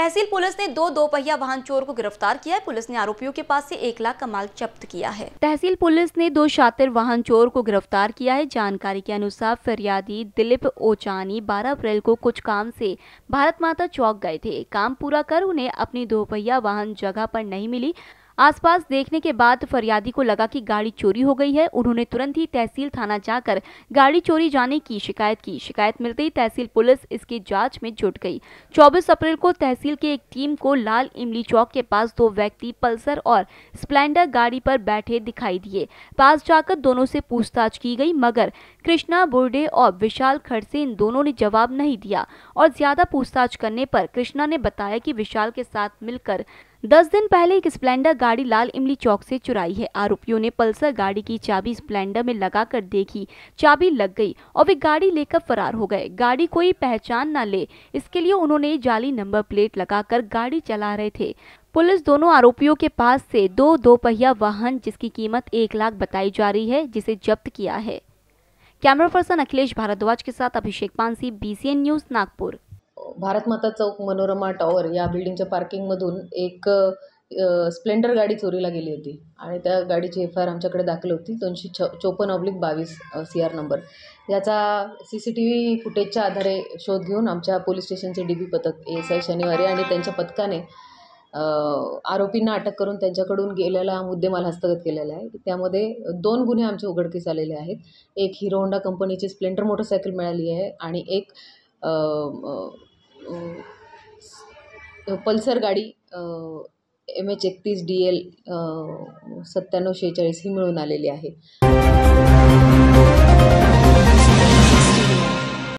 तहसील police ने दो दोपहिया वाहन चोर को गिरफ्तार किया है पुलिस ने आरोपियों के पास से एक लाख का माल जब्त किया है तहसील पुलिस ने दो शातिर वाहन चोर को गिरफ्तार किया है जानकारी के अनुसार फरियादी दिलीप ओचानी 12 अप्रैल को कुछ काम से भारत माता चौक गए थे काम पूरा कर उन्हें अपनी दोपहिया वाहन जगह पर नहीं मिली आसपास देखने के बाद फरियादी को लगा कि गाड़ी चोरी हो गई है उन्होंने तुरंत ही तहसील थाना जाकर गाड़ी चोरी जाने की शिकायत की शिकायत मिलते ही तहसील पुलिस इसकी जाँच में जुट गई चौबीस अप्रैल को तहसील के एक टीम को लाल इमली चौक के पास दो व्यक्ति पल्सर और स्प्लेंडर गाड़ी पर बैठे दिखाई दिए पास जाकर दोनों से पूछताछ की गई मगर कृष्णा बोर्डे और विशाल खड़से इन दोनों ने जवाब नहीं दिया और ज्यादा पूछताछ करने पर कृष्णा ने बताया कि विशाल के साथ मिलकर दस दिन पहले एक स्प्लेंडर गाड़ी लाल इमली चौक से चुराई है आरोपियों ने पल्सर गाड़ी की चाबी स्प्लेंडर में लगाकर देखी चाबी लग गई और वे गाड़ी लेकर फरार हो गए गाड़ी कोई पहचान न ले इसके लिए उन्होंने जाली नंबर प्लेट लगाकर गाड़ी चला रहे थे पुलिस दोनों आरोपियों के पास से दो दोपहिया वाहन जिसकी कीमत एक लाख बताई जा रही है जिसे जब्त किया है कैमरा पर्सन अखिलेश भारद्वाज के साथ Abhishek Pansi B News Nagpur Bharatmata Chowk Manorama Tower या बिल्डिंगच्या पार्किंगमधून एक स्प्लेंडर गाडी चोरीला गेली होती आणि त्या गाडीची एफ आय आर आमच्याकडे दाखल होती दोनशे छ चोपन्न ऑब्लिक बावीस सी आर नंबर याचा सी सी टी व्ही फुटेजच्या आधारे शोध घेऊन आमच्या पोलीस स्टेशनचे डी बी पथक एस आय शनिवारी आणि त्यांच्या पथकाने आरोपींना अटक करून त्यांच्याकडून गेलेला मुद्देमाल हस्तगत केलेला आहे त्यामध्ये दोन गुन्हे आमचे उघडकीस आलेले आहेत एक हिरो होंडा कंपनीची स्प्लेंडर मोटरसायकल मिळाली आहे आणि एक पल्सर गाडी एम एच एकतीस डी एल सत्त्याण्णव शेहेचाळीस ही मिळून आलेली आहे